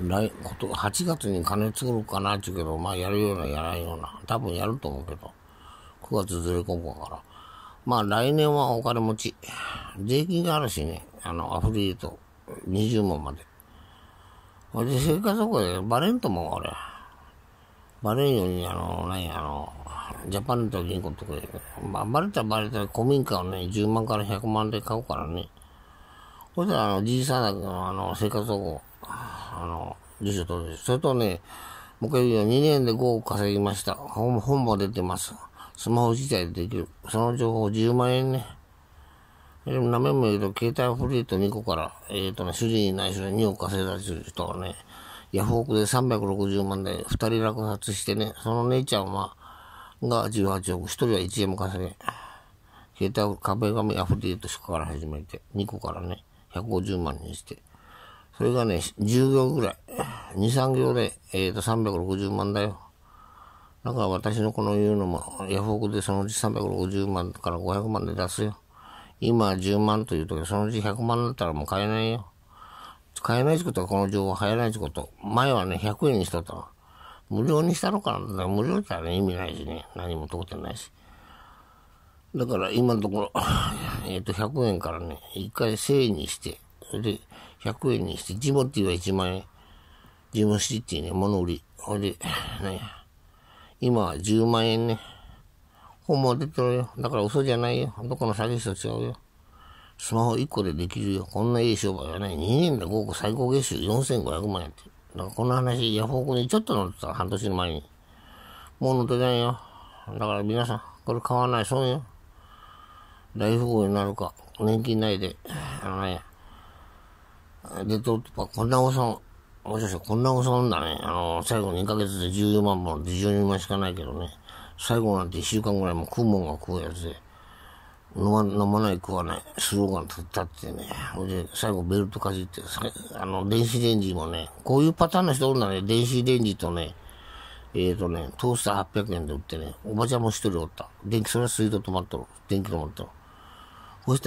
来こと8月に金作るかなっちゅうけど、まあやるようなやらないような、多分やると思うけど、9月ずれ込むから。まあ来年はお金持ち。税金があるしね、あの、アフリート20万まで。私で、生活保護でバレんと思う、俺。バレんように、あの、何や、あの、ジャパネット銀行とか、まあ、バレたらバレたら古民家をね、10万から100万で買うからね。ほいで、あの、じいさんだけの、あの、生活保護、あの、住所取るそれとね、もう一回言う2年で5億稼ぎました。本本も出てます。スマホ自体でできる。その情報10万円ね。でも何めも言うと、携帯フリート2個から、えっ、ー、とね、主人にない人で2億稼いだ人はね、ヤフオクで360万で2人落札してね、その姉ちゃんは、が18億、1人は1円も稼げ。携帯壁紙アフリートしかから始めて、2個からね、150万にして。それがね、10行ぐらい、2、3行で、えっ、ー、と、360万だよ。だから私のこの言うのも、ヤフオクでそのうち360万から500万で出すよ。今10万というとそのうち100万だったらもう買えないよ。買えないってことはこの情報入らないってこと。前はね、100円にしとったの。無料にしたのかな。無料ってゃね、意味ないしね。何も通ってないし。だから今のところ、えっ、と、100円からね、一回円にして、で、100円にして、ジモティは1万円。ジムシティね、物売り。ほいで、なんや。今は10万円ね。本も出てるよ。だから嘘じゃないよ。どこの詐欺師と違うよ。スマホ1個でできるよ。こんないい商売はね、2年で5億最高月収4500万円って。だからこの話、ヤフオクにちょっと載ってた、半年前に。もう載ってないよ。だから皆さん、これ買わないそうよ。大富豪になるか、年金ないで、あのね、で、と、こんなおさん、もしかしてこんなおさんだね。あの、最後2ヶ月で14万本12万しかないけどね。最後なんて1週間ぐらいも食うもんが食うやつで。飲ま飲まない食わないスローガン取ってね、ほで最後ベルトかじって、あの、電子レンジもね、こういうパターンの人おるんだね、電子レンジとね、えっ、ー、とね、トースター800円で売ってね、おばちゃんも一人おった。電気、それは水道止まっとる。電気止まっとる。そしたら